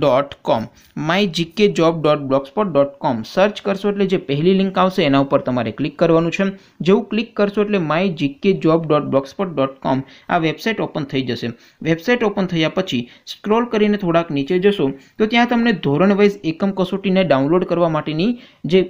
dot com my GK job dot blogspot dot com search કરશો એટલે જે પહેલી લિંક આવશે એના ઉપર તમારે ક્લિક કરવાનું છે જેવું ક્લિક કરશો એટલે my GK job dot blogspot dot com આ વેબસાઇટ ઓપન થઈ જશે વેબસાઇટ ઓપન થયા પછી સ્ક્રોલ કરીને થોડાક નીચે જશો તો ત્યાં તમને ધોરણ વાઇઝ એકમ કસોટીને ડાઉનલોડ કરવા માટેની જે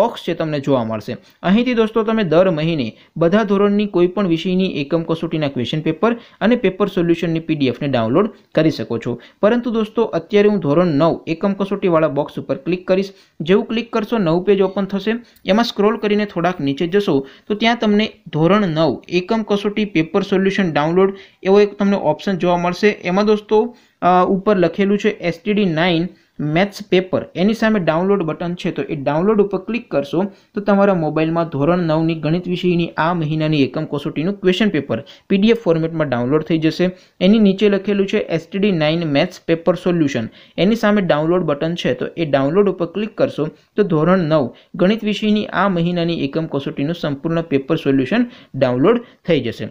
બોક્સ છે તમને જોવા મળશે અહીંથી દોસ્તો તમે દર મહિને બધા ધોરણની કોઈપણ વિષયની એકમ કસોટીના ક્વેશ્ચન પેપર અને પેપર સોલ્યુશનની પીડીએફને ડાઉનલોડ કરી શકો છો પરંતુ દોસ્તો અત્યારે અત્યારે હું ધોરણ નવ એકમ કસોટીવાળા બોક્સ ઉપર ક્લિક કરીશ જેવું ક્લિક કરશો નવું પેજ ઓપન થશે એમાં સ્ક્રોલ કરીને થોડાક નીચે જશો તો ત્યાં તમને ધોરણ નવ એકમ કસોટી પેપર સોલ્યુશન ડાઉનલોડ એવો એક તમને ઓપ્શન જોવા મળશે એમાં દોસ્તો ઉપર લખેલું છે એસટીડી નાઇન મેથ્સ પેપર એની સામે ડાઉનલોડ બટન છે તો એ ડાઉનલોડ ઉપર ક્લિક કરશો તો તમારા મોબાઈલમાં ધોરણ નવની ગણિત વિષયની આ મહિનાની એકમ કસોટીનું ક્વેશ્ચન પેપર પીડીએફ ફોર્મેટમાં ડાઉનલોડ થઈ જશે એની નીચે લખેલું છે STD nine maths paper solution એની સામે ડાઉનલોડ બટન છે તો એ ડાઉનલોડ ઉપર ક્લિક કરશો તો ધોરણ નવ ગણિત વિષયની આ મહિનાની એકમ કસોટીનું સંપૂર્ણ પેપર સોલ્યુશન ડાઉનલોડ થઈ જશે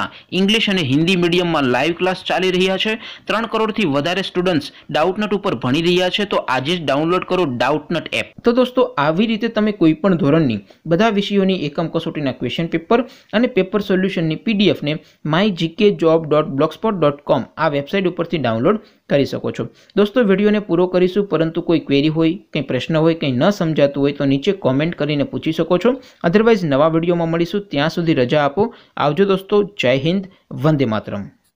શાળાઓના ઇંગ્લિશ અને હિન્દી મીડિયમમાં લાઈવ ક્લાસ ચાલી રહ્યા છે ત્રણ કરોડથી વધારે સ્ટુડન્ટ્સ ડાઉટનટ ઉપર ભણી રહ્યા છે તો આજે જ ડાઉનલોડ કરો ડાઉટનટ એપ તો દોસ્તો આવી રીતે તમે કોઈપણ ધોરણની બધા વિષયોની એકમ કસોટીના ક્વેશ્ચન પેપર અને પેપર સોલ્યુશનની પીડીએફને my GK job dot blogspot dot com આ વેબસાઇટ ઉપરથી ડાઉનલોડ કરી શકો છો દોસ્તો વિડીયોને પૂરો કરીશું પરંતુ કોઈ ક્વેરી હોય કંઈ પ્રશ્ન હોય કંઈ ન સમજાતું હોય તો નીચે કોમેન્ટ કરીને પૂછી શકો છો અધરવાઇઝ નવા વિડીયોમાં મળીશું ત્યાં સુધી રજા આપો આવજો દોસ્તો જય હિન્દ વંદે માતરમ